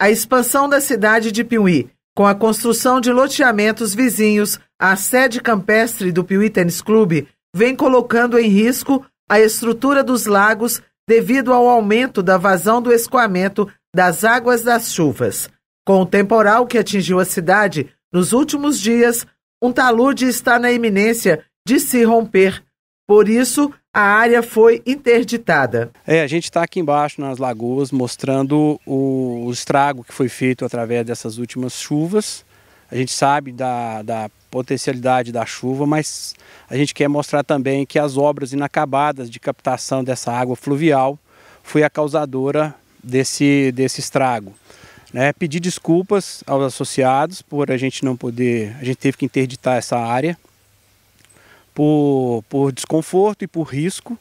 A expansão da cidade de Piuí, com a construção de loteamentos vizinhos à sede campestre do Piuí Tênis Clube, vem colocando em risco a estrutura dos lagos devido ao aumento da vazão do escoamento das águas das chuvas. Com o temporal que atingiu a cidade nos últimos dias, um talude está na iminência de se romper. Por isso, a área foi interditada. É, a gente está aqui embaixo nas lagoas mostrando o, o, estrago que foi feito através dessas últimas chuvas. A gente sabe da, da potencialidade da chuva, mas a gente quer mostrar também que as obras inacabadas de captação dessa água fluvial foi a causadora desse, desse estrago. Né, pedir desculpas aos associados por a gente não poder, a gente teve que interditar essa área por, por desconforto e por risco.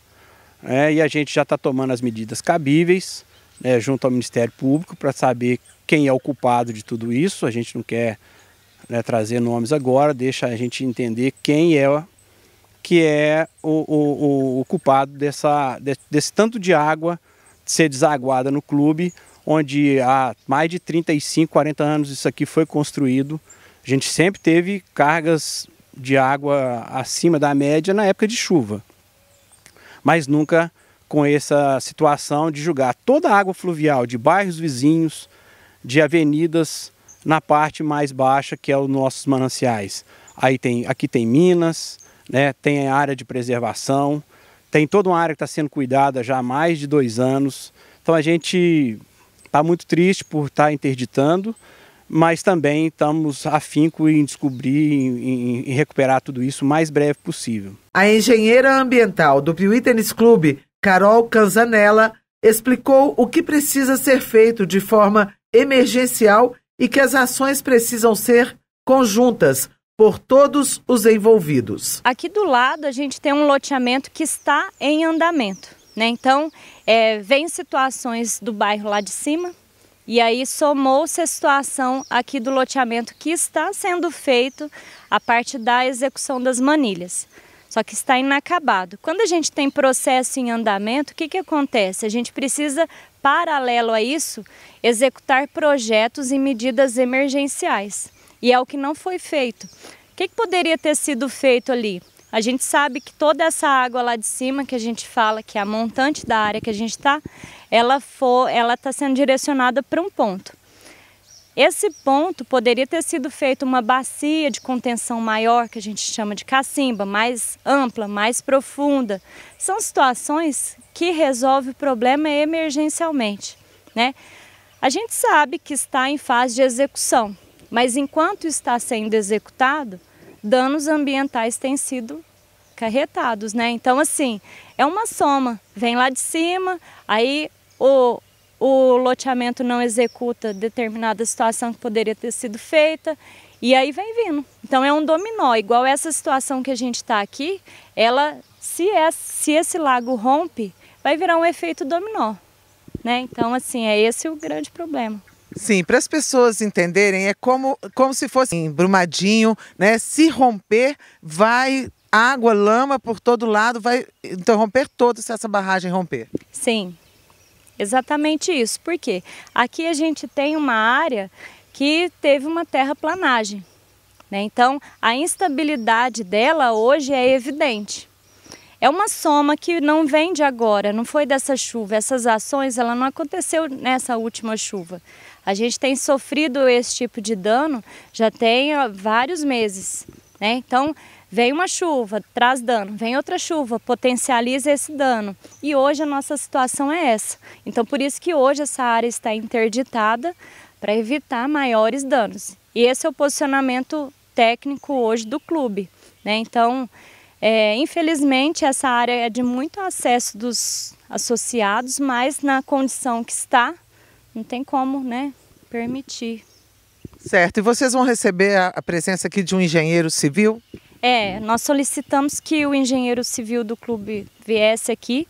Né? E a gente já está tomando as medidas cabíveis né, junto ao Ministério Público para saber quem é o culpado de tudo isso. A gente não quer né, trazer nomes agora, deixa a gente entender quem é que é o, o, o culpado dessa, desse tanto de água ser desaguada no clube, onde há mais de 35, 40 anos isso aqui foi construído. A gente sempre teve cargas de água acima da média na época de chuva. Mas nunca com essa situação de jogar toda a água fluvial de bairros vizinhos, de avenidas, na parte mais baixa que é os nossos mananciais. Aí tem, aqui tem minas, né, tem área de preservação, tem toda uma área que está sendo cuidada já há mais de dois anos. Então a gente está muito triste por estar tá interditando, mas também estamos afinco em descobrir, em, em recuperar tudo isso o mais breve possível. A engenheira ambiental do Piuí Tênis Clube, Carol Canzanella, explicou o que precisa ser feito de forma emergencial e que as ações precisam ser conjuntas por todos os envolvidos. Aqui do lado a gente tem um loteamento que está em andamento. Né? Então, é, vem situações do bairro lá de cima, e aí somou-se a situação aqui do loteamento que está sendo feito a parte da execução das manilhas, só que está inacabado. Quando a gente tem processo em andamento, o que, que acontece? A gente precisa, paralelo a isso, executar projetos e medidas emergenciais. E é o que não foi feito. O que, que poderia ter sido feito ali? A gente sabe que toda essa água lá de cima que a gente fala, que é a montante da área que a gente está, ela for, ela está sendo direcionada para um ponto. Esse ponto poderia ter sido feito uma bacia de contenção maior, que a gente chama de cacimba, mais ampla, mais profunda. São situações que resolve o problema emergencialmente, né? A gente sabe que está em fase de execução, mas enquanto está sendo executado, danos ambientais têm sido carretados, né? Então, assim, é uma soma. Vem lá de cima, aí o, o loteamento não executa determinada situação que poderia ter sido feita, e aí vem vindo. Então, é um dominó. Igual essa situação que a gente está aqui, ela, se, é, se esse lago rompe, vai virar um efeito dominó. Né? Então, assim, é esse o grande problema. Sim, para as pessoas entenderem, é como, como se fosse em assim, Brumadinho, né? Se romper, vai água, lama por todo lado, vai interromper todo se essa barragem romper. Sim, exatamente isso. Por quê? Aqui a gente tem uma área que teve uma terraplanagem. Né? Então, a instabilidade dela hoje é evidente. É uma soma que não vem de agora, não foi dessa chuva. Essas ações, ela não aconteceu nessa última chuva. A gente tem sofrido esse tipo de dano já tem vários meses. Né? Então, vem uma chuva, traz dano, vem outra chuva, potencializa esse dano. E hoje a nossa situação é essa. Então, por isso que hoje essa área está interditada para evitar maiores danos. E esse é o posicionamento técnico hoje do clube. Né? Então, é, infelizmente, essa área é de muito acesso dos associados, mas na condição que está, não tem como, né, permitir. Certo. E vocês vão receber a presença aqui de um engenheiro civil? É, nós solicitamos que o engenheiro civil do clube viesse aqui,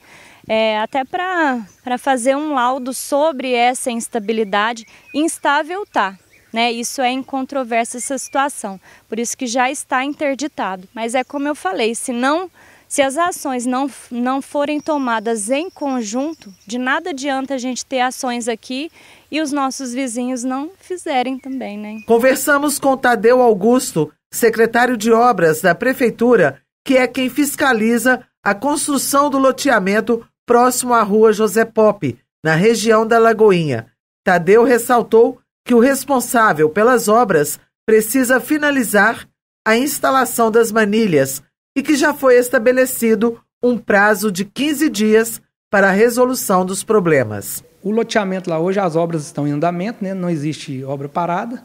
é, até para fazer um laudo sobre essa instabilidade. Instável tá, né? Isso é incontroverso essa situação, por isso que já está interditado. Mas é como eu falei, se não se as ações não, não forem tomadas em conjunto, de nada adianta a gente ter ações aqui e os nossos vizinhos não fizerem também, né? Conversamos com Tadeu Augusto, secretário de obras da prefeitura, que é quem fiscaliza a construção do loteamento próximo à rua José Pop, na região da Lagoinha. Tadeu ressaltou que o responsável pelas obras precisa finalizar a instalação das manilhas e que já foi estabelecido um prazo de 15 dias para a resolução dos problemas. O loteamento lá hoje, as obras estão em andamento, né? não existe obra parada.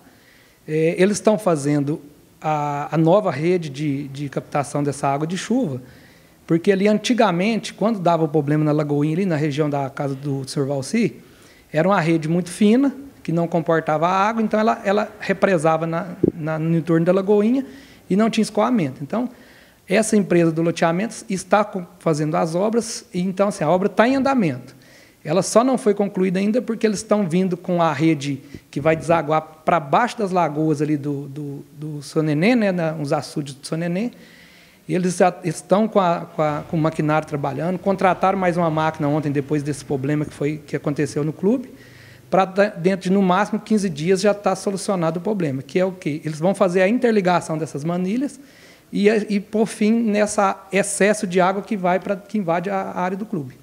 É, eles estão fazendo a, a nova rede de, de, captação dessa água de chuva, porque ali antigamente, quando dava o problema na Lagoinha, ali na região da casa do Sr. Valci, era uma rede muito fina, que não comportava a água, então ela, ela represava na, na, no entorno da Lagoinha e não tinha escoamento. Então, essa empresa do loteamento está fazendo as obras, e então assim, a obra está em andamento. Ela só não foi concluída ainda porque eles estão vindo com a rede que vai desaguar para baixo das lagoas ali do, do, do Sonenê, né, uns açudes do Sonenê. E eles já estão com, a, com, a, com, o maquinário trabalhando, contrataram mais uma máquina ontem, depois desse problema que, foi, que aconteceu no clube, para dentro de, no máximo, 15 dias já estar tá solucionado o problema, que é o quê? Eles vão fazer a interligação dessas manilhas e, é, e por fim, nesse excesso de água que vai para que invade a área do clube.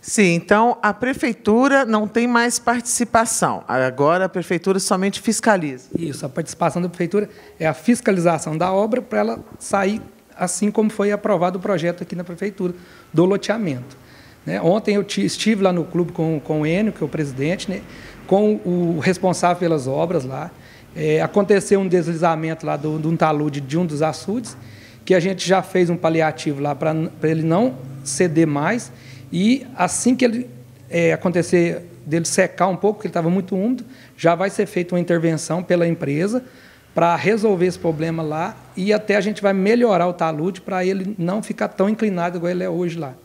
Sim, então a prefeitura não tem mais participação. Agora a prefeitura somente fiscaliza. Isso, a participação da prefeitura é a fiscalização da obra para ela sair assim como foi aprovado o projeto aqui na prefeitura do loteamento. Né? Ontem eu estive lá no clube com, com o Enio, que é o presidente, né? com o responsável pelas obras lá, é, aconteceu um deslizamento lá de um talude de um dos açudes, que a gente já fez um paliativo lá para ele não ceder mais. E assim que ele é, acontecer dele secar um pouco, porque ele estava muito úmido, já vai ser feita uma intervenção pela empresa para resolver esse problema lá e até a gente vai melhorar o talude para ele não ficar tão inclinado igual ele é hoje lá.